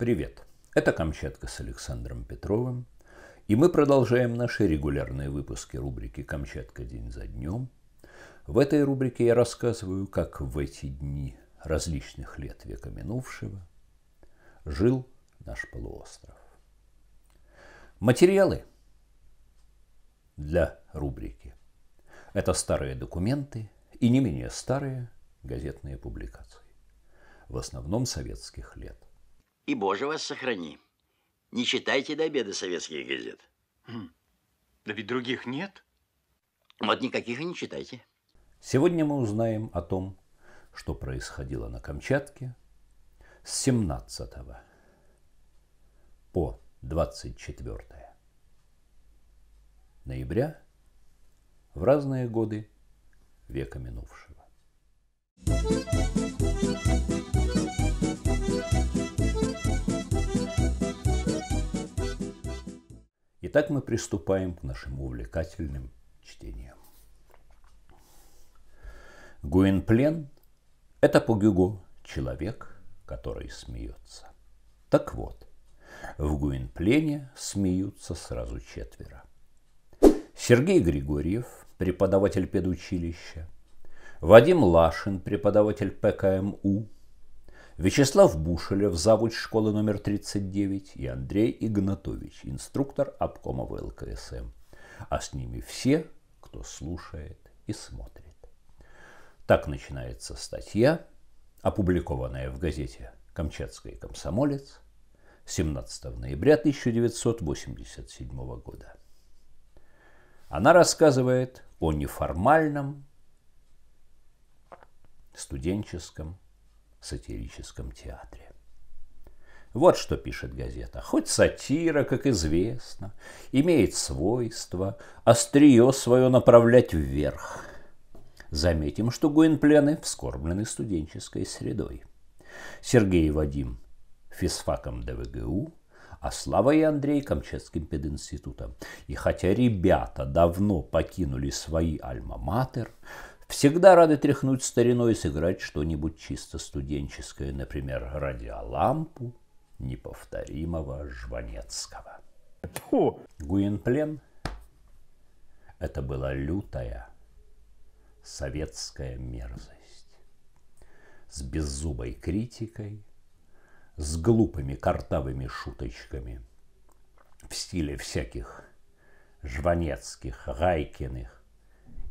Привет! Это Камчатка с Александром Петровым, и мы продолжаем наши регулярные выпуски рубрики «Камчатка день за днем». В этой рубрике я рассказываю, как в эти дни различных лет века минувшего жил наш полуостров. Материалы для рубрики – это старые документы и не менее старые газетные публикации, в основном советских лет. И, Боже, вас сохрани. Не читайте до обеда советских газет. Хм. Да ведь других нет. Вот никаких и не читайте. Сегодня мы узнаем о том, что происходило на Камчатке с 17 по 24 ноября в разные годы века минувшего. Thank you. Итак, мы приступаем к нашим увлекательным чтениям. Гуинплен – это по Гюго человек, который смеется. Так вот, в Гуинплене смеются сразу четверо. Сергей Григорьев, преподаватель педучилища, Вадим Лашин, преподаватель ПКМУ – Вячеслав Бушелев, завуч школы номер 39, и Андрей Игнатович, инструктор обкома ВЛКСМ. А с ними все, кто слушает и смотрит. Так начинается статья, опубликованная в газете «Камчатский комсомолец» 17 ноября 1987 года. Она рассказывает о неформальном студенческом сатирическом театре. Вот что пишет газета. Хоть сатира, как известно, имеет свойство острие свое направлять вверх. Заметим, что гуинплены вскорблены студенческой средой. Сергей и Вадим физфаком ДВГУ, а Слава и Андрей Камчатским пединститутом. И хотя ребята давно покинули свои альма-матер, Всегда рады тряхнуть стариной и сыграть что-нибудь чисто студенческое, например, радиолампу неповторимого Жванецкого. Фу. Гуинплен – это была лютая советская мерзость с беззубой критикой, с глупыми картавыми шуточками в стиле всяких Жванецких, Гайкиных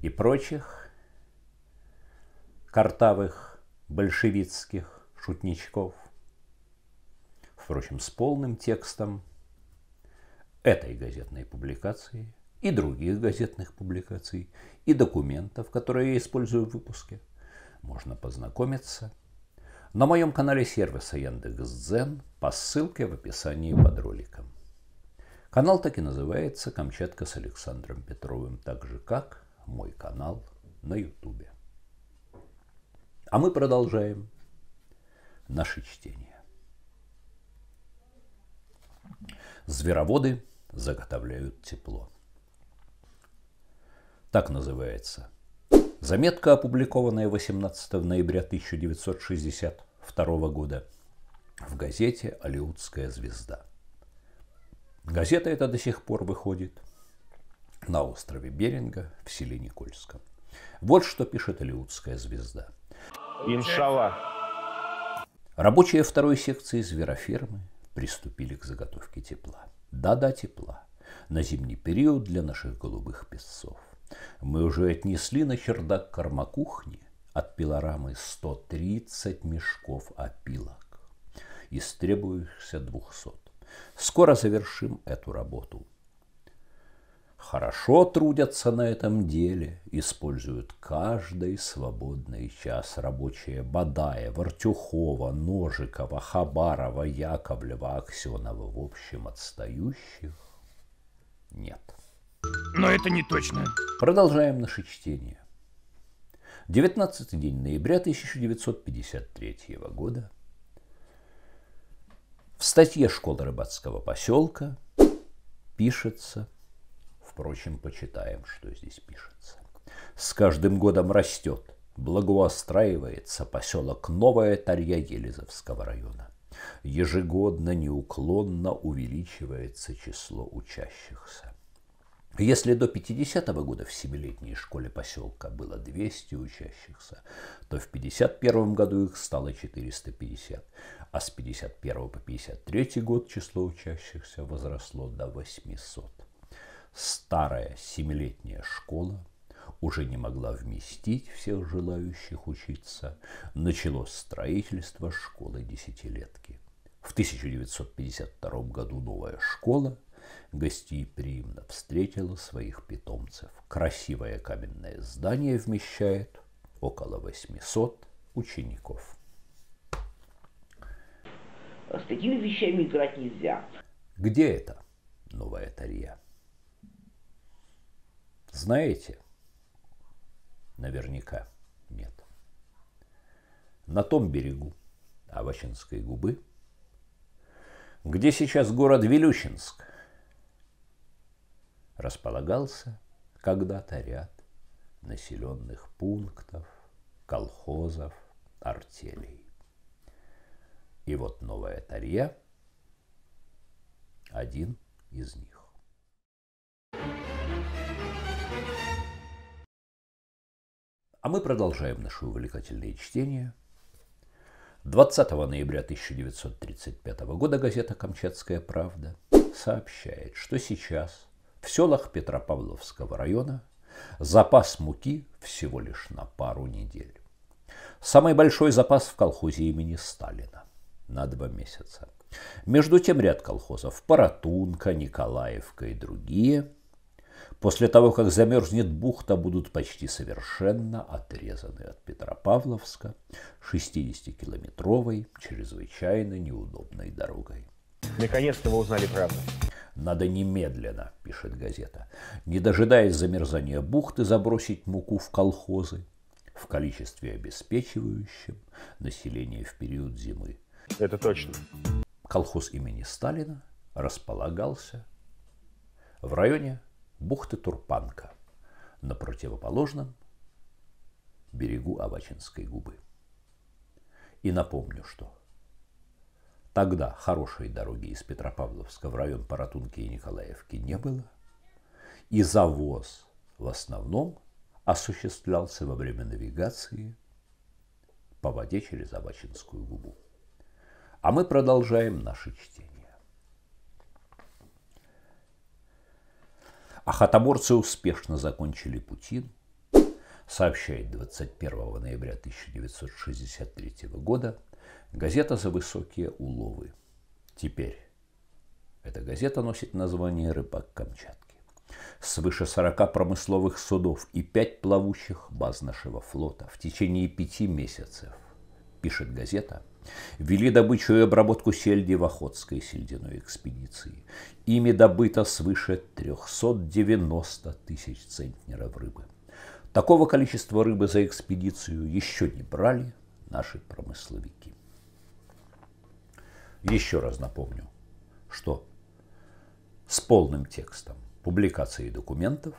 и прочих – картавых большевистских шутничков. Впрочем, с полным текстом этой газетной публикации и других газетных публикаций и документов, которые я использую в выпуске, можно познакомиться на моем канале сервиса Яндекс.Дзен по ссылке в описании под роликом. Канал так и называется «Камчатка с Александром Петровым», так же как мой канал на Ютубе. А мы продолжаем наши чтения. Звероводы заготовляют тепло. Так называется. Заметка, опубликованная 18 ноября 1962 года в газете «Алиутская звезда». Газета эта до сих пор выходит на острове Беринга в селе Никольском. Вот что пишет «Алиутская звезда». Иншалла. Рабочие второй секции зверофермы приступили к заготовке тепла. Да-да, тепла. На зимний период для наших голубых песцов. Мы уже отнесли на чердак кормокухни от пилорамы 130 мешков опилок. Из требующихся 200. Скоро завершим эту работу хорошо трудятся на этом деле, используют каждый свободный час рабочие Бадаева, Артюхова, Ножикова, Хабарова, Яковлева, Аксенова. В общем, отстающих нет. Но это не точно. Продолжаем наше чтение. 19 день ноября 1953 года. В статье «Школа рыбацкого поселка» пишется – Впрочем, почитаем, что здесь пишется. С каждым годом растет, благоустраивается поселок Новая Тарья Елизовского района. Ежегодно неуклонно увеличивается число учащихся. Если до 50-го года в семилетней школе поселка было 200 учащихся, то в 51 м году их стало 450, а с 51 по 53 год число учащихся возросло до 800. Старая семилетняя школа уже не могла вместить всех желающих учиться. Началось строительство школы десятилетки. В 1952 году новая школа гостеприимно встретила своих питомцев. Красивое каменное здание вмещает около 800 учеников. С такими вещами играть нельзя. Где это? Новая Тарья. Знаете? Наверняка нет. На том берегу Авачинской губы, где сейчас город Вилючинск, располагался когда-то ряд населенных пунктов, колхозов, артелей. И вот новая Тарья – один из них. А мы продолжаем наше увлекательное чтение. 20 ноября 1935 года газета «Камчатская правда» сообщает, что сейчас в селах Петропавловского района запас муки всего лишь на пару недель. Самый большой запас в колхозе имени Сталина на два месяца. Между тем ряд колхозов – Паратунка, Николаевка и другие – После того, как замерзнет бухта, будут почти совершенно отрезаны от Петропавловска 60-километровой, чрезвычайно неудобной дорогой. Наконец-то вы узнали правду. Надо немедленно, пишет газета, не дожидаясь замерзания бухты, забросить муку в колхозы в количестве обеспечивающем население в период зимы. Это точно. Колхоз имени Сталина располагался в районе бухты Турпанка на противоположном берегу Авачинской губы. И напомню, что тогда хорошей дороги из Петропавловска в район Паратунки и Николаевки не было, и завоз в основном осуществлялся во время навигации по воде через Авачинскую губу. А мы продолжаем наше чтение. Ахатоборцы успешно закончили Путин, сообщает 21 ноября 1963 года газета «За высокие уловы». Теперь эта газета носит название «Рыбак Камчатки». Свыше 40 промысловых судов и 5 плавучих баз нашего флота в течение пяти месяцев, пишет газета – Вели добычу и обработку сельди в Охотской сельдяной экспедиции. Ими добыто свыше 390 тысяч центнеров рыбы. Такого количества рыбы за экспедицию еще не брали наши промысловики. Еще раз напомню, что с полным текстом публикации документов,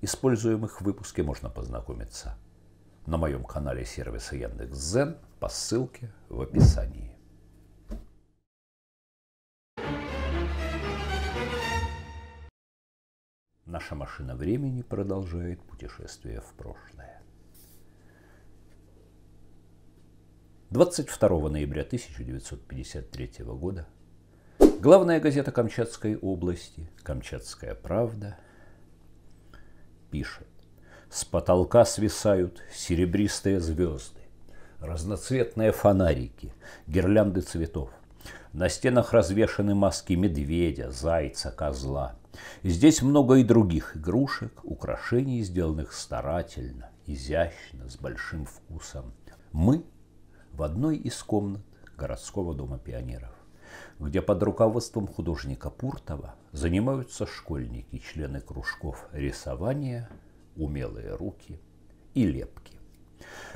используемых в выпуске, можно познакомиться на моем канале сервиса Яндекс.Зен – по ссылке в описании. Наша машина времени продолжает путешествие в прошлое. 22 ноября 1953 года главная газета Камчатской области «Камчатская правда» пишет «С потолка свисают серебристые звезды разноцветные фонарики, гирлянды цветов. На стенах развешаны маски медведя, зайца, козла. Здесь много и других игрушек, украшений, сделанных старательно, изящно, с большим вкусом. Мы в одной из комнат городского дома пионеров, где под руководством художника Пуртова занимаются школьники, члены кружков рисования, умелые руки и лепки.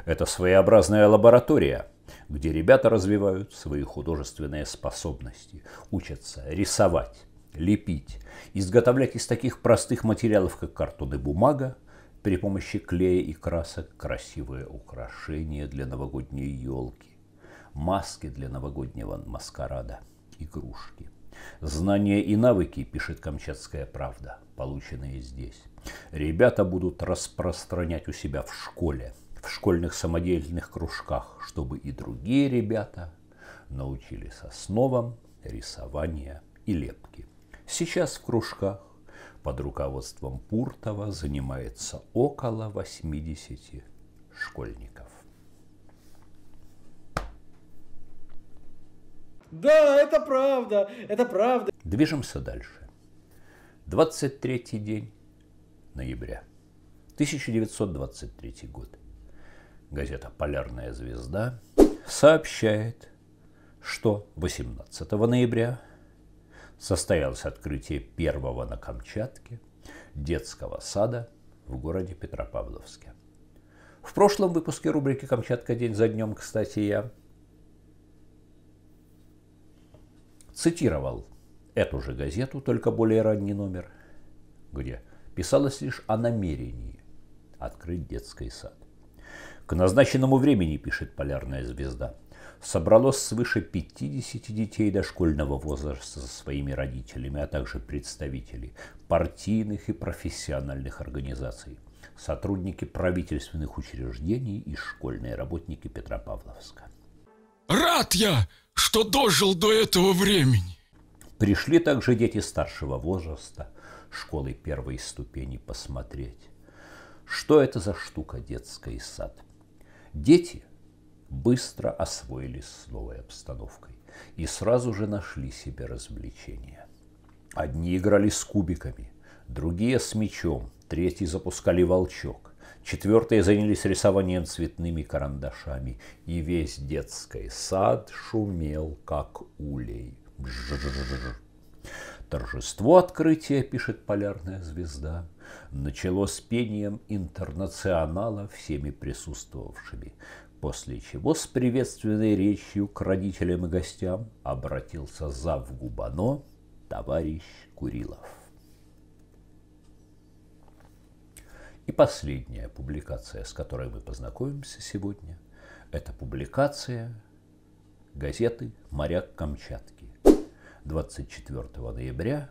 Это своеобразная лаборатория, где ребята развивают свои художественные способности, учатся рисовать, лепить, изготовлять из таких простых материалов, как картон и бумага, при помощи клея и красок красивые украшения для новогодней елки, маски для новогоднего маскарада, игрушки. Знания и навыки, пишет «Камчатская правда», полученные здесь, ребята будут распространять у себя в школе – в школьных самодельных кружках, чтобы и другие ребята научились основам рисования и лепки. Сейчас в кружках под руководством Пуртова занимается около 80 школьников. Да, это правда, это правда. Движемся дальше. 23 день ноября 1923 год газета «Полярная звезда» сообщает, что 18 ноября состоялось открытие первого на Камчатке детского сада в городе Петропавловске. В прошлом выпуске рубрики «Камчатка день за днем», кстати, я цитировал эту же газету, только более ранний номер, где писалось лишь о намерении открыть детский сад. К назначенному времени, пишет полярная звезда, собралось свыше 50 детей дошкольного возраста со своими родителями, а также представителей партийных и профессиональных организаций, сотрудники правительственных учреждений и школьные работники Петропавловска. Рад я, что дожил до этого времени. Пришли также дети старшего возраста, школы первой ступени посмотреть, что это за штука детский сад. Дети быстро освоились с новой обстановкой и сразу же нашли себе развлечения. Одни играли с кубиками, другие с мечом, третьи запускали волчок, четвертые занялись рисованием цветными карандашами, и весь детский сад шумел, как улей. Бж Торжество открытия, пишет полярная звезда, началось с пением интернационала всеми присутствовавшими, после чего с приветственной речью к родителям и гостям обратился зав Губано товарищ Курилов. И последняя публикация, с которой мы познакомимся сегодня, это публикация газеты «Моряк Камчатки». 24 ноября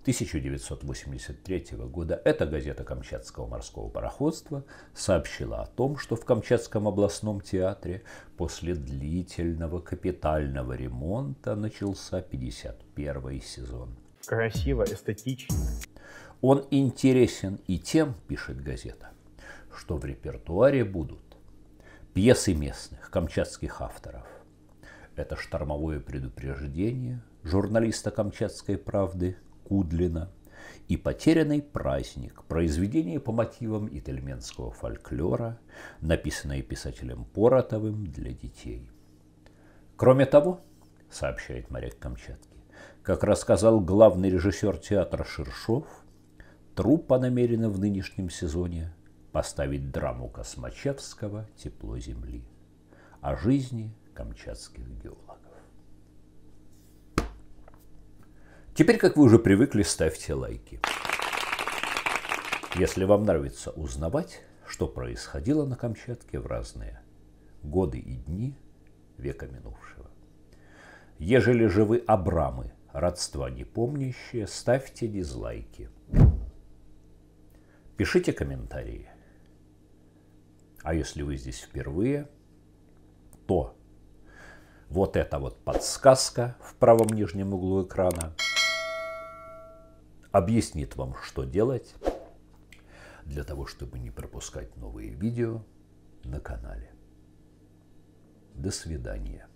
1983 года эта газета Камчатского морского пароходства сообщила о том, что в Камчатском областном театре после длительного капитального ремонта начался 51 сезон. Красиво, эстетично. Он интересен и тем, пишет газета, что в репертуаре будут пьесы местных камчатских авторов. Это «Штормовое предупреждение», журналиста «Камчатской правды» Кудлина и «Потерянный праздник» – произведение по мотивам итальянского фольклора, написанное писателем Поротовым для детей. Кроме того, сообщает моряк Камчатки, как рассказал главный режиссер театра Ширшов, труппа намерена в нынешнем сезоне поставить драму Космачевского «Тепло земли» о жизни камчатских геологов. Теперь, как вы уже привыкли, ставьте лайки. Если вам нравится узнавать, что происходило на Камчатке в разные годы и дни века минувшего. Ежели же вы абрамы, родства не помнящие, ставьте дизлайки. Пишите комментарии. А если вы здесь впервые, то вот эта вот подсказка в правом нижнем углу экрана – объяснит вам, что делать для того, чтобы не пропускать новые видео на канале. До свидания.